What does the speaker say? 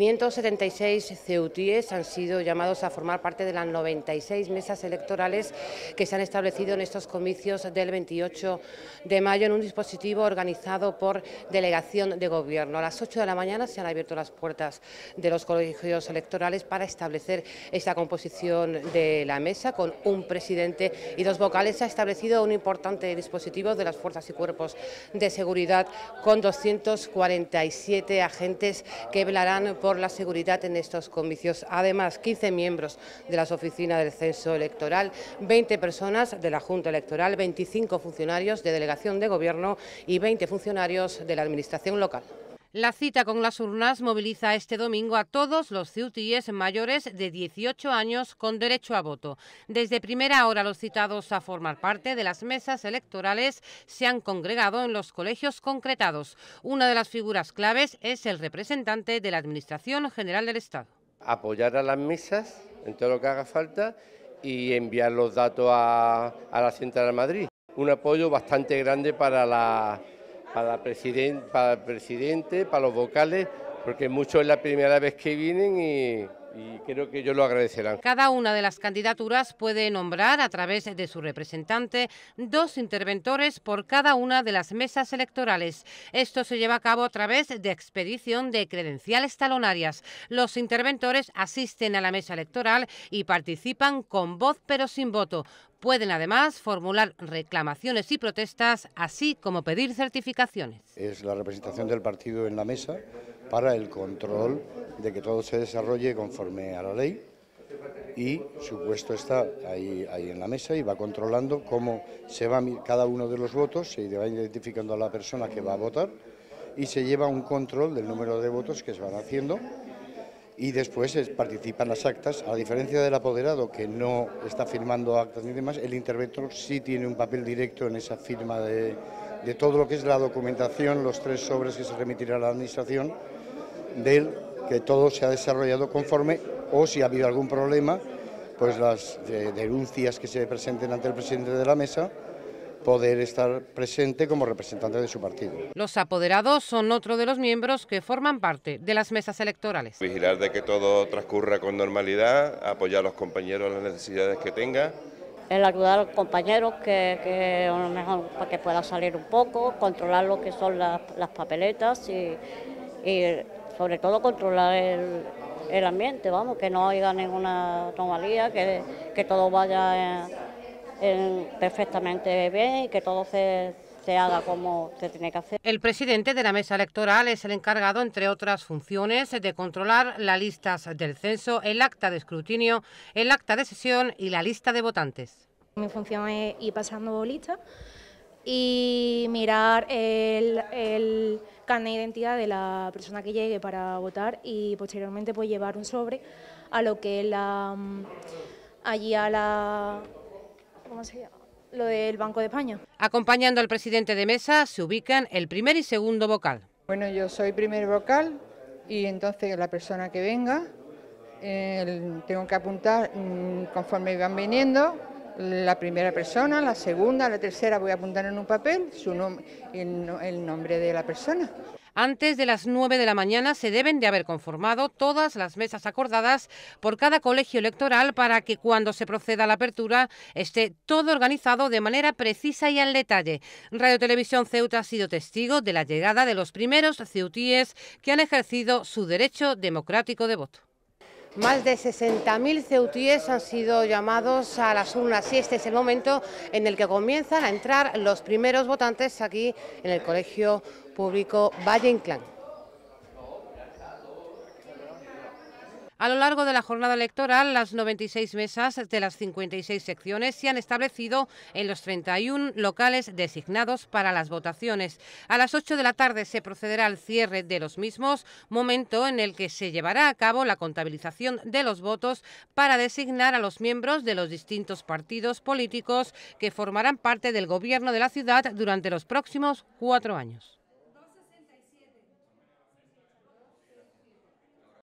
576 ceutíes han sido llamados a formar parte de las 96 mesas electorales que se han establecido en estos comicios del 28 de mayo en un dispositivo organizado por delegación de gobierno. A las 8 de la mañana se han abierto las puertas de los colegios electorales para establecer esta composición de la mesa con un presidente y dos vocales. Se ha establecido un importante dispositivo de las fuerzas y cuerpos de seguridad con 247 agentes que velarán por la seguridad en estos comicios. Además, 15 miembros de las oficinas del censo electoral, 20 personas de la Junta Electoral, 25 funcionarios de delegación de gobierno y 20 funcionarios de la Administración local. La cita con las urnas moviliza este domingo a todos los ciutíes mayores de 18 años con derecho a voto. Desde primera hora los citados a formar parte de las mesas electorales se han congregado en los colegios concretados. Una de las figuras claves es el representante de la Administración General del Estado. Apoyar a las mesas en todo lo que haga falta y enviar los datos a, la Central de Madrid. Un apoyo bastante grande para la para, el presidente, para los vocales, porque muchos es la primera vez que vienen y y creo que ellos lo agradecerán. Cada una de las candidaturas puede nombrar a través de su representante dos interventores por cada una de las mesas electorales. Esto se lleva a cabo a través de expedición de credenciales talonarias. Los interventores asisten a la mesa electoral y participan con voz pero sin voto. Pueden además formular reclamaciones y protestas, así como pedir certificaciones. Es la representación del partido en la mesa para el control de que todo se desarrolle conforme a la ley y su puesto está ahí, en la mesa y va controlando cómo se va cada uno de los votos, se va identificando a la persona que va a votar y se lleva un control del número de votos que se van haciendo y después participan las actas. A diferencia del apoderado que no está firmando actas ni demás, el interventor sí tiene un papel directo en esa firma de, todo lo que es la documentación, los tres sobres que se remitirán a la Administración, del que todo se ha desarrollado conforme o si ha habido algún problema, pues las eh, denuncias que se presenten ante el presidente de la mesa poder estar presente como representante de su partido. Los apoderados son otro de los miembros que forman parte de las mesas electorales. Vigilar de que todo transcurra con normalidad, apoyar a los compañeros en las necesidades que tengan el ayudar a los compañeros que, mejor para que pueda salir un poco, controlar lo que son las, papeletas y, sobre todo controlar el, ambiente, vamos, que no haya ninguna anomalía, que, todo vaya perfectamente bien y que todo se, haga como se tiene que hacer. El presidente de la mesa electoral es el encargado, entre otras funciones, de controlar las listas del censo, el acta de escrutinio, el acta de sesión y la lista de votantes. Mi función es ir pasando listas y mirar el, el carnet de identidad de la persona que llegue para votar y posteriormente pues llevar un sobre a lo que la mm, allí a la lo del Banco de España. Acompañando al presidente de mesa se ubican el primer y segundo vocal. Bueno, yo soy primer vocal y entonces la persona que venga tengo que apuntar mm, conforme van viniendo la primera persona, la segunda, la tercera voy a apuntar en un papel su nombre, el nombre de la persona. Antes de las 9 de la mañana se deben de haber conformado todas las mesas acordadas por cada colegio electoral para que cuando se proceda a la apertura esté todo organizado de manera precisa y al detalle. Radio Televisión Ceuta ha sido testigo de la llegada de los primeros ceutíes que han ejercido su derecho democrático de voto. Más de 60.000 ceutíes han sido llamados a las urnas y este es el momento en el que comienzan a entrar los primeros votantes aquí en el Colegio Público Valle Inclán. A lo largo de la jornada electoral, las 96 mesas de las 56 secciones se han establecido en los 31 locales designados para las votaciones. A las 8 de la tarde se procederá al cierre de los mismos, momento en el que se llevará a cabo la contabilización de los votos para designar a los miembros de los distintos partidos políticos que formarán parte del Gobierno de la ciudad durante los próximos cuatro años.